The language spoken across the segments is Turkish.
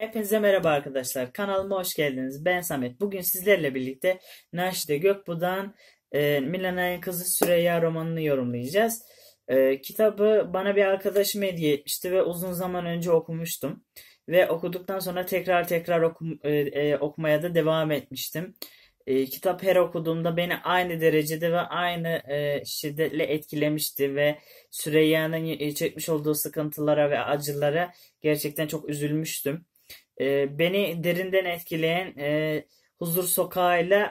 Hepinize merhaba arkadaşlar. Kanalıma hoş geldiniz. Ben Samet. Bugün sizlerle birlikte Naşide Gökbu'dan e, Milana'nın Kızı Süreyya romanını yorumlayacağız. E, kitabı bana bir arkadaşım hediye etmişti ve uzun zaman önce okumuştum. Ve okuduktan sonra tekrar tekrar okum, e, e, okumaya da devam etmiştim. E, kitap her okuduğumda beni aynı derecede ve aynı e, şiddetle etkilemişti ve Süreyya'nın çekmiş olduğu sıkıntılara ve acılara gerçekten çok üzülmüştüm. Ee, beni derinden etkileyen e, Huzur ile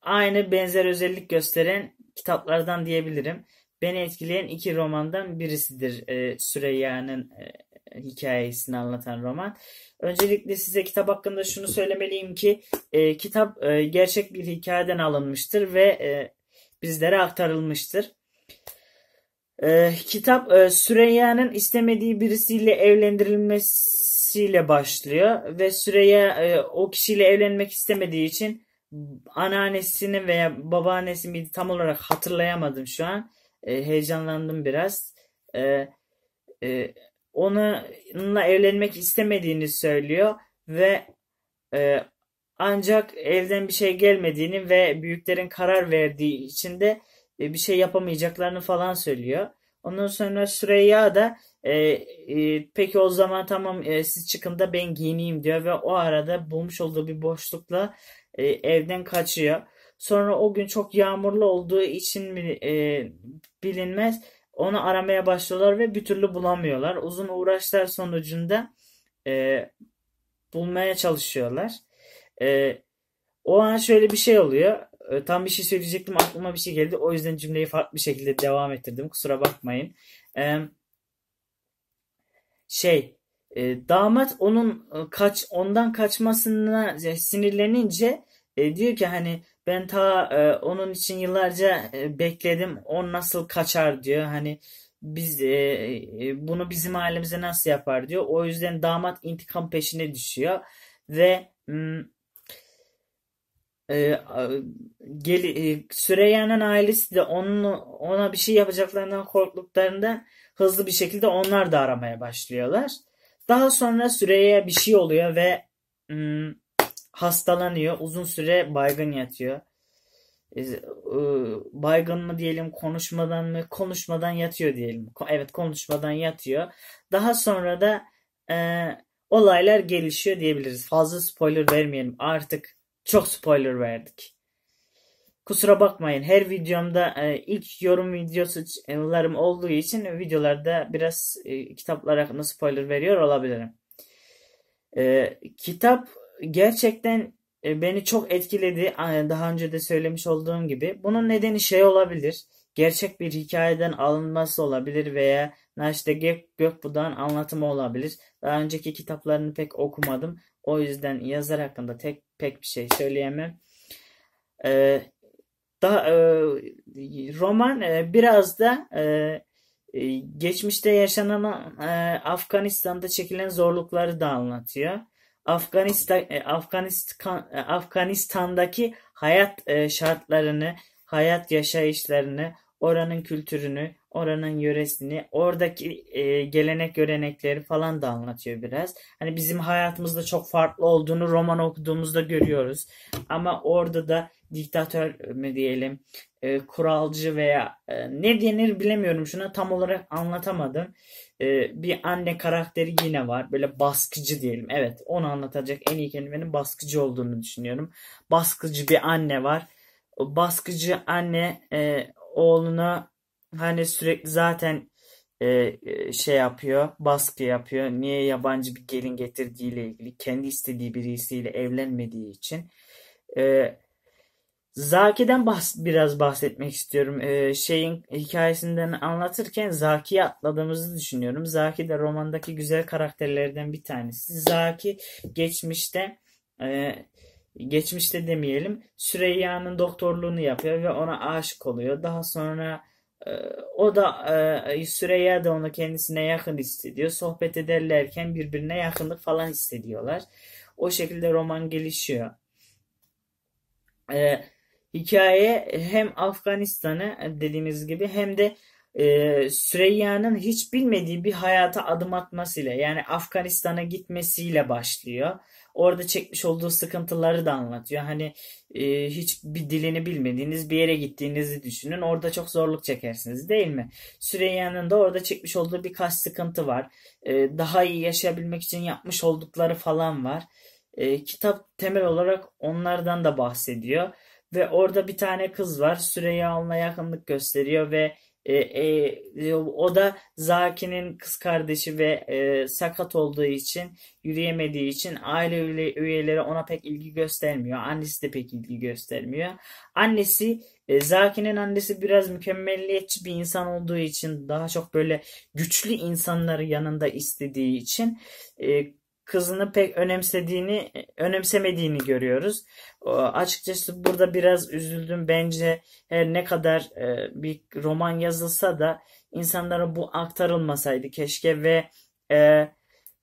aynı benzer özellik gösteren kitaplardan diyebilirim. Beni etkileyen iki romandan birisidir e, Süreyya'nın e, hikayesini anlatan roman. Öncelikle size kitap hakkında şunu söylemeliyim ki e, kitap e, gerçek bir hikayeden alınmıştır ve e, bizlere aktarılmıştır. E, kitap e, Süreyya'nın istemediği birisiyle evlendirilmesi ile başlıyor ve Süreyya e, o kişiyle evlenmek istemediği için anneannesini veya babaannesini tam olarak hatırlayamadım şu an. E, heyecanlandım biraz. E, onunla evlenmek istemediğini söylüyor ve ancak evden bir şey gelmediğini ve büyüklerin karar verdiği için de bir şey yapamayacaklarını falan söylüyor. Ondan sonra Süreyya da e, e, peki o zaman tamam e, siz çıkın da ben giyineyim diyor ve o arada bulmuş olduğu bir boşlukla e, evden kaçıyor. Sonra o gün çok yağmurlu olduğu için e, bilinmez onu aramaya başlıyorlar ve bir türlü bulamıyorlar. Uzun uğraşlar sonucunda e, bulmaya çalışıyorlar. E, o an şöyle bir şey oluyor. Ee, tam bir şey söyleyecektim aklıma bir şey geldi. O yüzden cümleyi farklı bir şekilde devam ettirdim. Kusura bakmayın. Ee, şey e, damat onun e, kaç ondan kaçmasına sinirlenince e, diyor ki hani ben ta e, onun için yıllarca e, bekledim. O nasıl kaçar diyor. Hani biz e, e bunu bizim ailemize nasıl yapar diyor. O yüzden damat intikam peşine düşüyor ve m, hmm, e, e, Süreyya'nın ailesi de onun ona bir şey yapacaklarından korktuklarında hızlı bir şekilde onlar da aramaya başlıyorlar. Daha sonra Süreyya bir şey oluyor ve hmm, hastalanıyor. Uzun süre baygın yatıyor. E, e, baygın mı diyelim konuşmadan mı konuşmadan yatıyor diyelim evet konuşmadan yatıyor daha sonra da e, olaylar gelişiyor diyebiliriz fazla spoiler vermeyelim artık çok spoiler verdik. Kusura bakmayın her videomda e, ilk yorum videosu videolarım olduğu için videolarda biraz e, kitaplar hakkında spoiler veriyor olabilirim. E, kitap gerçekten e, beni çok etkiledi. Daha önce de söylemiş olduğum gibi. Bunun nedeni şey olabilir. Gerçek bir hikayeden alınması olabilir veya Naşide Gök, Gökbu'dan anlatımı olabilir. Daha önceki kitaplarını pek okumadım. O yüzden yazar hakkında tek pek bir şey söyleyemem. Ee, daha e, roman e, biraz da e, e geçmişte yaşanan e, Afganistan'da çekilen zorlukları da anlatıyor. E, Afganistan Afganistan e, Afganistan'daki hayat e, şartlarını, hayat yaşayışlarını, oranın kültürünü, oranın yöresini, oradaki e, gelenek görenekleri falan da anlatıyor biraz. Hani bizim hayatımızda çok farklı olduğunu roman okuduğumuzda görüyoruz. Ama orada da diktatör mü diyelim, e, kuralcı veya e, ne denir bilemiyorum şuna tam olarak anlatamadım. E, bir anne karakteri yine var. Böyle baskıcı diyelim. Evet onu anlatacak en iyi kelimenin baskıcı olduğunu düşünüyorum. Baskıcı bir anne var. O baskıcı anne e, oğluna hani sürekli zaten e, e, şey yapıyor, baskı yapıyor. Niye yabancı bir gelin getirdiğiyle ilgili, kendi istediği birisiyle evlenmediği için. E, Zaki'den bahs- biraz bahsetmek istiyorum. E, şeyin hikayesinden anlatırken Zaki'yi atladığımızı düşünüyorum. Zaki de romandaki güzel karakterlerden bir tanesi. Zaki geçmişte e, geçmişte demeyelim Süreyya'nın doktorluğunu yapıyor ve ona aşık oluyor. Daha sonra ee, o da e, e, Süreyya da onu kendisine yakın hissediyor. Sohbet ederlerken birbirine yakınlık falan hissediyorlar. O şekilde roman gelişiyor. Ee, hikaye hem Afganistan'ı dediğimiz gibi hem de e, Süreyya'nın hiç bilmediği bir hayata adım atmasıyla yani Afganistan'a gitmesiyle başlıyor orada çekmiş olduğu sıkıntıları da anlatıyor. Hani e, hiç bir dilini bilmediğiniz bir yere gittiğinizi düşünün. Orada çok zorluk çekersiniz değil mi? Süreyya'nın da orada çekmiş olduğu birkaç sıkıntı var. E, daha iyi yaşayabilmek için yapmış oldukları falan var. E, kitap temel olarak onlardan da bahsediyor. Ve orada bir tane kız var. Süreyya onunla yakınlık gösteriyor ve e, e, e, o da Zaki'nin kız kardeşi ve e, sakat olduğu için yürüyemediği için aile üyeleri ona pek ilgi göstermiyor. Annesi de pek ilgi göstermiyor. Annesi e, Zaki'nin annesi biraz mükemmelliyetçi bir insan olduğu için daha çok böyle güçlü insanları yanında istediği için e, kızını pek önemsediğini, önemsemediğini görüyoruz. Açıkçası burada biraz üzüldüm. Bence her ne kadar e, bir roman yazılsa da insanlara bu aktarılmasaydı keşke ve e,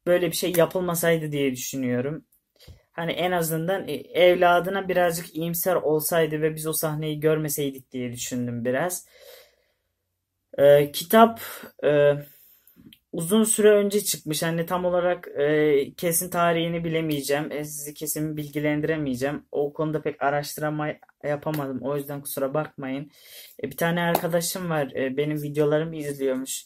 böyle bir şey yapılmasaydı diye düşünüyorum. Hani en azından e, evladına birazcık iyimser olsaydı ve biz o sahneyi görmeseydik diye düşündüm biraz. Ee, kitap e, uzun süre önce çıkmış. Hani tam olarak e, kesin tarihini bilemeyeceğim. E, sizi kesin bilgilendiremeyeceğim. O konuda pek araştırma yapamadım. O yüzden kusura bakmayın. E, bir tane arkadaşım var. E, benim videolarımı izliyormuş.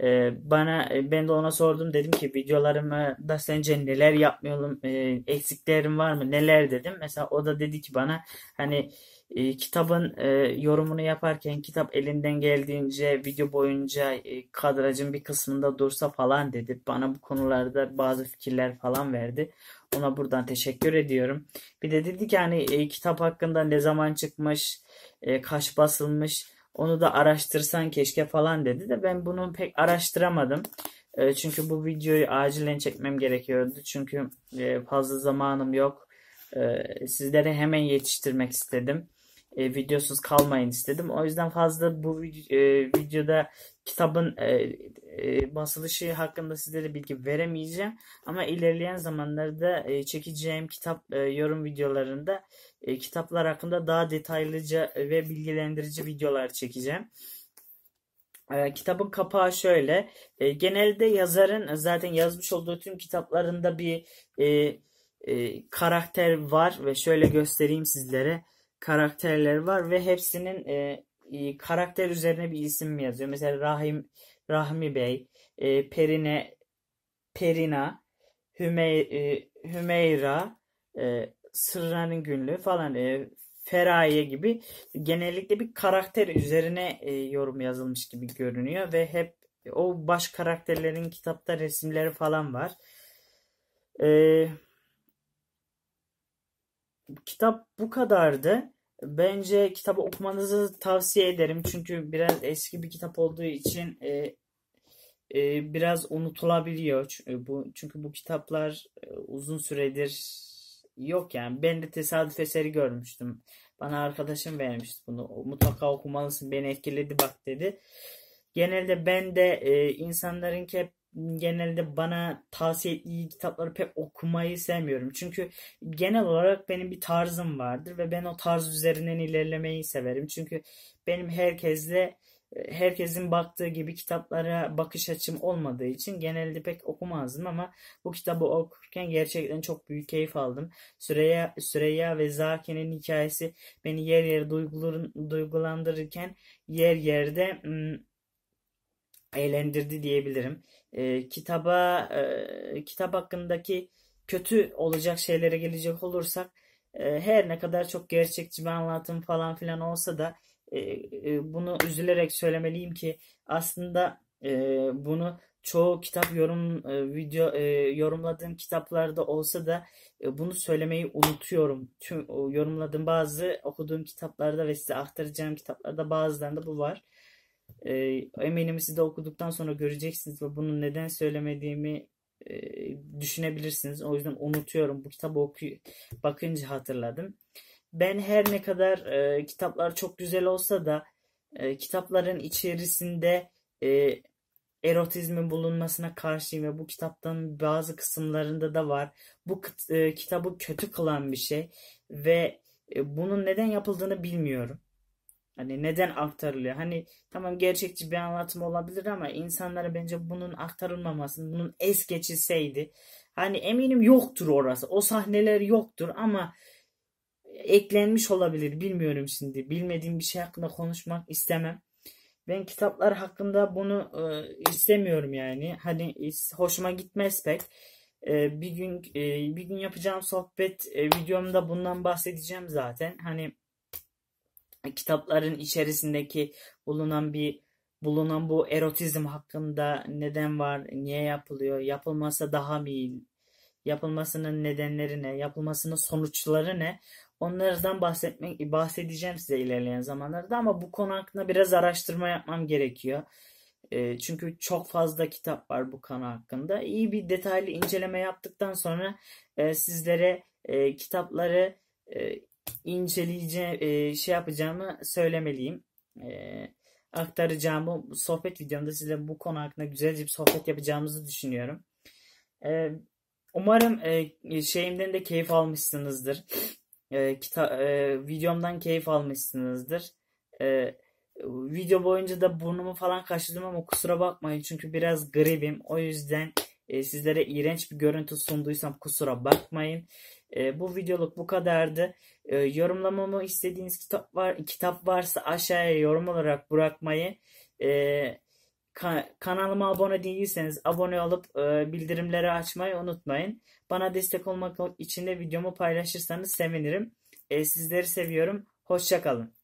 Ee, bana e, ben de ona sordum dedim ki videolarımı da sence neler yapmıyorum e, ee, eksiklerim var mı neler dedim mesela o da dedi ki bana hani e, kitabın e, yorumunu yaparken kitap elinden geldiğince video boyunca kadrajın bir kısmında dursa falan dedi bana bu konularda bazı fikirler falan verdi ona buradan teşekkür ediyorum bir de dedi ki hani kitap hakkında ne zaman çıkmış kaç basılmış onu da araştırsan keşke falan dedi de ben bunu pek araştıramadım. Ee, çünkü bu videoyu acilen çekmem gerekiyordu. Çünkü e, fazla zamanım yok. Ee, sizlere hemen yetiştirmek istedim. E, videosuz kalmayın istedim. O yüzden fazla bu e, videoda kitabın e, e, basılışı hakkında sizlere bilgi veremeyeceğim ama ilerleyen zamanlarda e, çekeceğim kitap e, yorum videolarında e, kitaplar hakkında daha detaylıca e, ve bilgilendirici videolar çekeceğim. E, kitabın kapağı şöyle. E, genelde yazarın e, zaten yazmış olduğu tüm kitaplarında bir e, e, karakter var ve şöyle göstereyim sizlere. Karakterler var ve hepsinin e, e, karakter üzerine bir isim yazıyor. Mesela Rahim Rahmi Bey, e, Perine Perina, Hüme, e, Hümeyra, e, Sırra'nın Günlüğü falan e, Feraye gibi genellikle bir karakter üzerine e, yorum yazılmış gibi görünüyor ve hep o baş karakterlerin kitapta resimleri falan var. E, kitap bu kadardı. Bence kitabı okumanızı tavsiye ederim. Çünkü biraz eski bir kitap olduğu için e, e, biraz unutulabiliyor. E, bu, çünkü bu kitaplar e, uzun süredir yok yani. Ben de tesadüf eseri görmüştüm. Bana arkadaşım vermişti bunu. Mutlaka okumalısın. Beni etkiledi bak dedi. Genelde ben de e, insanların hep genelde bana tavsiye ettiği kitapları pek okumayı sevmiyorum. Çünkü genel olarak benim bir tarzım vardır ve ben o tarz üzerinden ilerlemeyi severim. Çünkü benim herkesle herkesin baktığı gibi kitaplara bakış açım olmadığı için genelde pek okumazdım ama bu kitabı okurken gerçekten çok büyük keyif aldım. Süreya Süreya ve Zaki'nin hikayesi beni yer yer duygulandırırken yer yerde ım, hmm, eğlendirdi diyebilirim. E, kitaba e, kitap hakkındaki kötü olacak şeylere gelecek olursak e, her ne kadar çok gerçekçi bir anlatım falan filan olsa da e, e, bunu üzülerek söylemeliyim ki aslında e, bunu çoğu kitap yorum e, video e, yorumladığım kitaplarda olsa da e, bunu söylemeyi unutuyorum. Tüm o, yorumladığım bazı okuduğum kitaplarda ve size aktaracağım kitaplarda bazılarında bu var. E, eminim siz de okuduktan sonra göreceksiniz ve bunu neden söylemediğimi e, düşünebilirsiniz. O yüzden unutuyorum. Bu kitabı oku bakınca hatırladım. Ben her ne kadar e, kitaplar çok güzel olsa da e, kitapların içerisinde e, erotizmin bulunmasına karşıyım ve bu kitaptan bazı kısımlarında da var. Bu kitabı kötü kılan bir şey ve bunun neden yapıldığını bilmiyorum. Hani neden aktarılıyor? Hani tamam gerçekçi bir anlatım olabilir ama insanlara bence bunun aktarılmamasını, bunun es geçilseydi. Hani eminim yoktur orası. O sahneler yoktur ama eklenmiş olabilir. Bilmiyorum şimdi. Bilmediğim bir şey hakkında konuşmak istemem. Ben kitaplar hakkında bunu e, istemiyorum yani. Hani hoşuma gitmez pek. E, bir gün e, bir gün yapacağım sohbet e, videomda bundan bahsedeceğim zaten. Hani kitapların içerisindeki bulunan bir bulunan bu erotizm hakkında neden var, niye yapılıyor, yapılmasa daha mı iyi, yapılmasının nedenleri ne, yapılmasının sonuçları ne onlardan bahsetmek bahsedeceğim size ilerleyen zamanlarda ama bu konu hakkında biraz araştırma yapmam gerekiyor. E, çünkü çok fazla kitap var bu konu hakkında. İyi bir detaylı inceleme yaptıktan sonra e, sizlere e, kitapları e, inceleyeceğim, e, şey yapacağımı söylemeliyim. E, aktaracağımı sohbet videomda size bu konu hakkında güzelce bir sohbet yapacağımızı düşünüyorum. E, umarım e, şeyimden de keyif almışsınızdır. E, kita- e, videomdan keyif almışsınızdır. E, video boyunca da burnumu falan kaşıdım ama kusura bakmayın çünkü biraz gribim. O yüzden e, sizlere iğrenç bir görüntü sunduysam kusura bakmayın. E, bu videoluk bu kadardı. E, yorumlamamı istediğiniz kitap var kitap varsa aşağıya yorum olarak bırakmayı e, ka kanalıma abone değilseniz abone olup e, bildirimleri açmayı unutmayın. Bana destek olmak için de videomu paylaşırsanız sevinirim. E, sizleri seviyorum. Hoşçakalın.